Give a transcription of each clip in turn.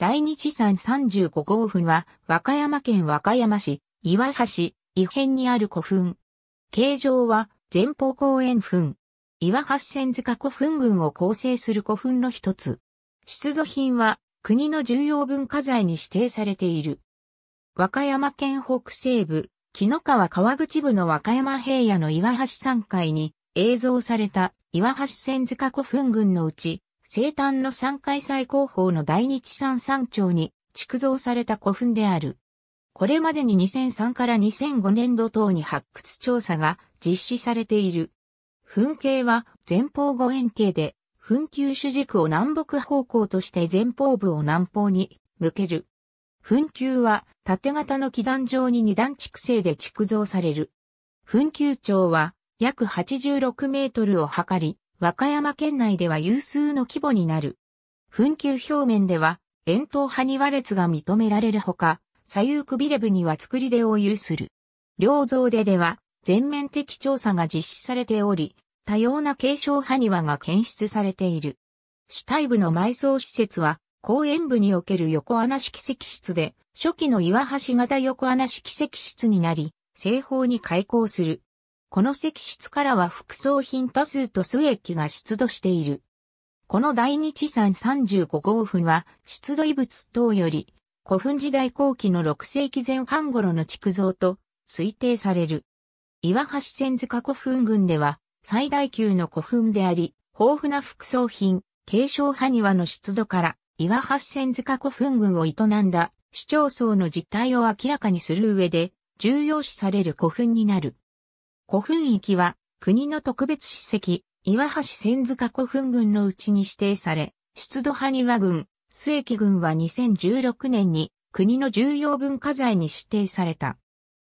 大日山35号墳は、和歌山県和歌山市、岩橋、異変にある古墳。形状は、前方後円墳。岩橋千塚古墳群を構成する古墳の一つ。出土品は、国の重要文化財に指定されている。和歌山県北西部、紀の川川口部の和歌山平野の岩橋山階に、映像された岩橋千塚古墳群のうち、生誕の三海最高峰の大日山山頂に築造された古墳である。これまでに2003から2005年度等に発掘調査が実施されている。墳形は前方後円形で、墳丘主軸を南北方向として前方部を南方に向ける。墳丘は縦型の基壇状に二段築成で築造される。墳丘長は約86メートルを測り、和歌山県内では有数の規模になる。紛糾表面では、円筒埴輪列が認められるほか、左右くびれ部には作り出を有する。両造出では、全面的調査が実施されており、多様な継承埴輪が検出されている。主体部の埋葬施設は、公園部における横穴式石室で、初期の岩橋型横穴式石室になり、西方に開口する。この石室からは副葬品多数と数液が出土している。この大日山35号墳は出土遺物等より古墳時代後期の6世紀前半頃の築造と推定される。岩橋千塚古墳群では最大級の古墳であり、豊富な副葬品、継承埴輪の出土から岩橋千塚古墳群を営んだ市町村の実態を明らかにする上で重要視される古墳になる。古墳域は国の特別史跡、岩橋千塚古墳群のうちに指定され、出土埴輪群、末木群は2016年に国の重要文化財に指定された。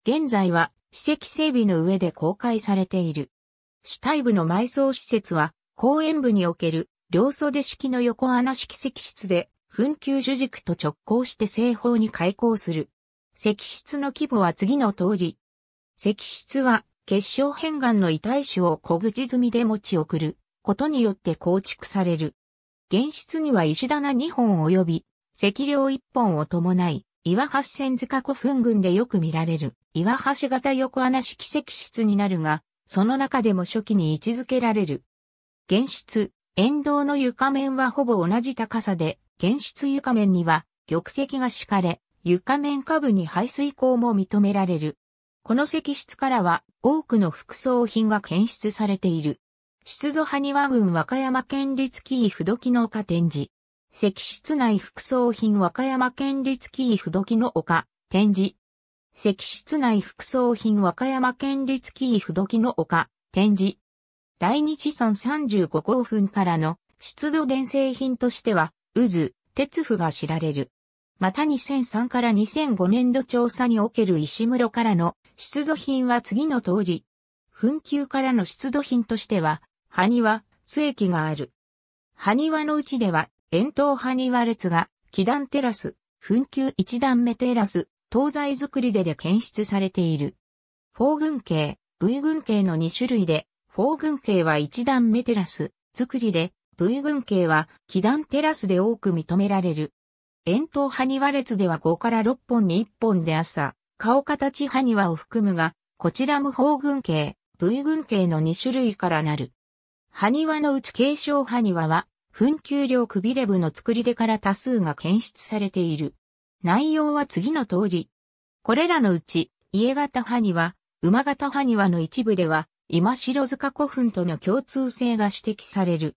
現在は史跡整備の上で公開されている。主体部の埋葬施設は公園部における両袖式の横穴式石室で墳丘主軸と直行して正方に開口する。石室の規模は次の通り。石室は結晶片岩の遺体種を小口積みで持ち送ることによって構築される。原室には石棚2本及び、石梁1本を伴い、岩橋線塚古墳群でよく見られる、岩橋型横穴式石室になるが、その中でも初期に位置づけられる。原室、沿道の床面はほぼ同じ高さで、原室床面には玉石が敷かれ、床面下部に排水口も認められる。この石室からは多くの副葬品が検出されている。出土埴輪群和歌山県立紀伊不土記の丘展示。石室内副葬品和歌山県立紀伊不土記の丘展示。石室内副葬品和歌山県立紀伊不土記の丘展示。大日村35号墳からの出土伝承品としては、渦、鉄符が知られる。また2003から2005年度調査における石室からの出土品は次の通り。紛糾からの出土品としては、埴輪、末期がある。埴輪のうちでは、円筒埴輪列が、気段テラス、紛糾一段目テラス、東西作りでで検出されている。方群形、部位 V 軍系の2種類で、方群形系は一段目テラス、作りで、V 群系は、気段テラスで多く認められる。円筒埴輪列では5から6本に1本で朝、顔形埴輪を含むが、こちらも方群系、V 群系の2種類からなる。埴輪のうち継承埴輪は、紛糾量くびれ部の作り手から多数が検出されている。内容は次の通り。これらのうち、家型埴輪、馬型埴輪の一部では、今城塚古墳との共通性が指摘される。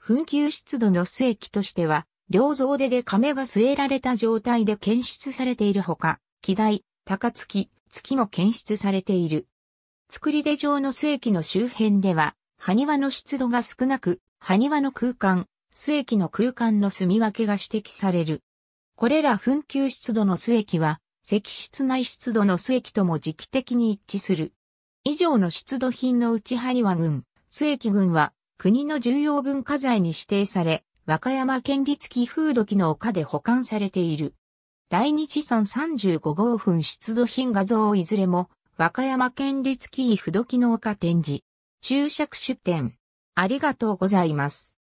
紛糾湿度の末期としては、両蔵手で亀が据えられた状態で検出されているほか、機台、高月、月も検出されている。作り手状の水液の周辺では、埴輪の湿度が少なく、埴輪の空間、水液の空間の住み分けが指摘される。これら紛糾湿度の水液は、石室内湿度の水液とも時期的に一致する。以上の湿度品の内埴輪群、水液群は、国の重要文化財に指定され、和歌山県立寄風土機の丘で保管されている。大日産35号分出土品画像いずれも、和歌山県立寄風土機の丘展示。注釈出展。ありがとうございます。